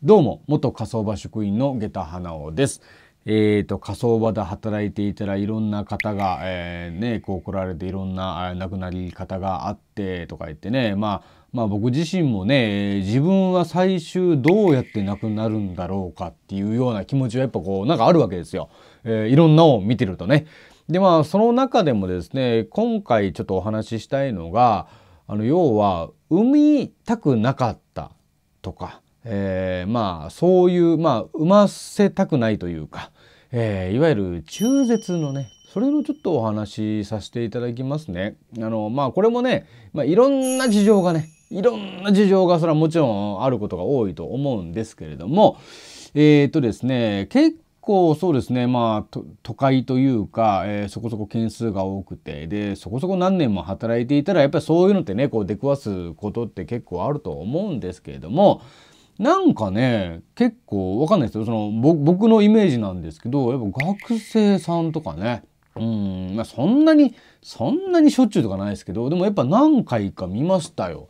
どうも、元火葬場職員の下駄花尾です。えーと、火葬場で働いていたらいろんな方が、えー、ね、こう来られていろんな亡くなり方があってとか言ってね、まあ、まあ僕自身もね、自分は最終どうやって亡くなるんだろうかっていうような気持ちはやっぱこう、なんかあるわけですよ。えー、いろんなを見てるとね。で、まあその中でもですね、今回ちょっとお話ししたいのが、あの、要は、産みたくなかったとか、えー、まあそういうまあ生ませたくないというか、えー、いわゆる中絶のねそれのちょっとお話しさせていただきますね。あのまあこれもね、まあ、いろんな事情がねいろんな事情がそれはもちろんあることが多いと思うんですけれどもえっ、とですね結構そうですねまあ都会というか、えー、そこそこ件数が多くてでそこそこ何年も働いていたらやっぱりそういうのってねこう出くわすことって結構あると思うんですけれどもなんかね結構わかんないですよその僕のイメージなんですけどやっぱ学生さんとかねうんまあそんなにそんなにしょっちゅうとかないですけどでもやっぱ何回か見ましたよ。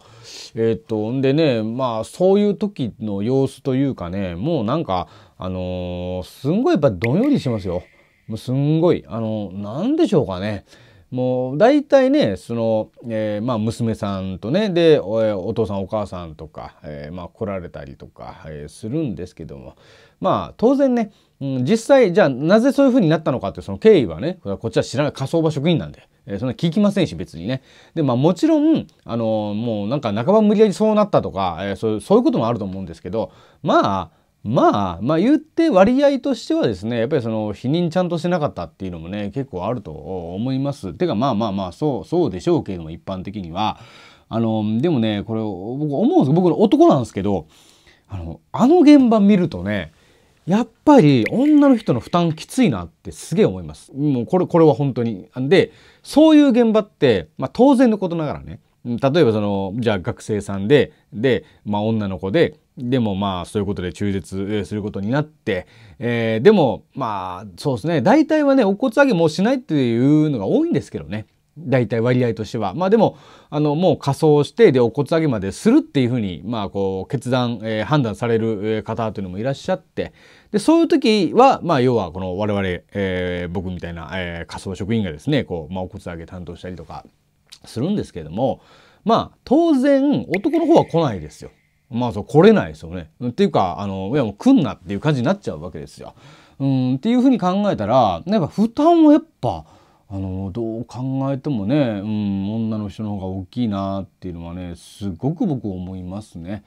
えー、っとんでねまあそういう時の様子というかねもうなんかあのー、すんごいやっぱどんよりしますよ。もうすんごいあのー、なんでしょうかね。もう大体ねその、えー、まあ、娘さんとねでお父さんお母さんとか、えー、まあ、来られたりとか、えー、するんですけどもまあ当然ね、うん、実際じゃあなぜそういうふうになったのかってその経緯はねこっちは知らない火葬場職員なんで。えそんな聞きませんし別にね。でまあもちろんあのもうなんか半ば無理やりそうなったとか、えそういうこともあると思うんですけどまあまあまあ言って割合としてはですねやっぱりその否認ちゃんとしてなかったっていうのもね結構あると思います。てかまあまあまあそうそうでしょうけれども一般的には。あのでもねこれ僕思うんです僕男なんですけどあのあの現場見るとねやっぱり女の人の負担きついなってすげえ思います。もうこれこれは本当に。でそういう現場って、まあ、当然のことながらね例えばそのじゃあ学生さんでで、まあ、女の子ででもまあそういうことで中絶することになって、えー、でもまあそうですね大体はねお骨上げもしないっていうのが多いんですけどね大体割合としてはまあでもあのもう仮装してでお骨上げまでするっていうふうにまあこう決断、えー、判断される方というのもいらっしゃってでそういう時はまあ要はこの我々、えー、僕みたいな、えー、仮装職員がですねこう、まあ、お骨上げ担当したりとかするんですけれどもまあ当然男の方は来ないですよ。まあそう、来れないですよね。っていうか、あの、いやもう来んなっていう感じになっちゃうわけですよ。うん、っていうふうに考えたら、やっぱ負担はやっぱ、あの、どう考えてもね、うん、女の人の方が大きいなっていうのはね、すごく僕思いますね。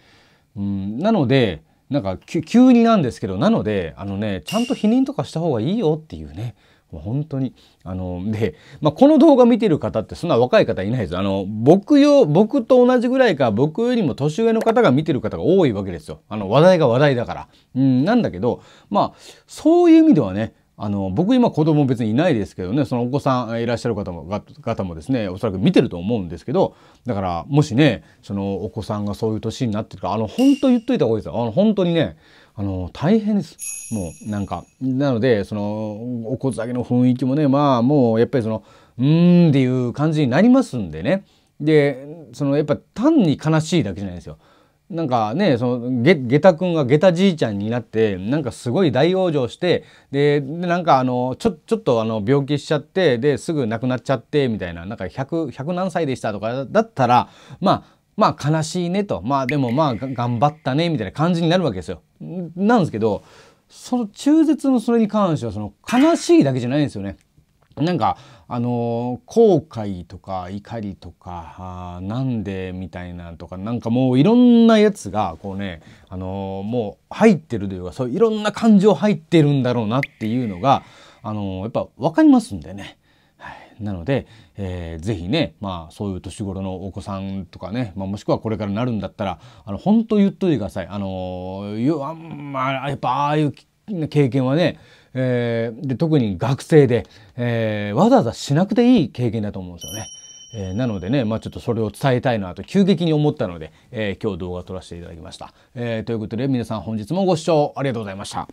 うん、なので、なんか急になんですけど、なので、あのね、ちゃんと否認とかした方がいいよっていうね。本当に。あの、で、まあ、この動画見てる方ってそんな若い方いないです。あの、僕よ、僕と同じぐらいか、僕よりも年上の方が見てる方が多いわけですよ。あの、話題が話題だから。うん、なんだけど、まあ、そういう意味ではね、あの僕今子供別にいないですけどねそのお子さんいらっしゃる方も方もですねおそらく見てると思うんですけどだからもしねそのお子さんがそういう年になってるからあの本当言っといた方がいいですよあの本当にねあの大変ですもうなんかなのでそのお骨だけの雰囲気もねまあもうやっぱりそのうーんっていう感じになりますんでねでそのやっぱ単に悲しいだけじゃないですよ。なんかねその下駄くんが下駄じいちゃんになってなんかすごい大往生してでなんかあのちょちょっとあの病気しちゃってですぐ亡くなっちゃってみたいななんか 100, 100何歳でしたとかだったらまあまあ悲しいねとまあでもまあ頑張ったねみたいな感じになるわけですよ。なんですけどその中絶のそれに関してはその悲しいだけじゃないんですよね。なんかあの後悔とか怒りとかあなんでみたいなとかなんかもういろんなやつがこうねあのもう入ってるというかそういろんな感情入ってるんだろうなっていうのがあのやっぱ分かりますんでね。なので、えー、ぜひね、まあ、そういう年頃のお子さんとかね、まあ、もしくはこれからなるんだったら、あの、本当言っといてください。あのー、あんまあ、やっぱああいう経験はね、えー、で特に学生で、えー、わざわざしなくていい経験だと思うんですよね。えー、なのでね、まあ、ちょっとそれを伝えたいなと急激に思ったので、えー、今日動画撮らせていただきました。えー、ということで皆さん本日もご視聴ありがとうございました。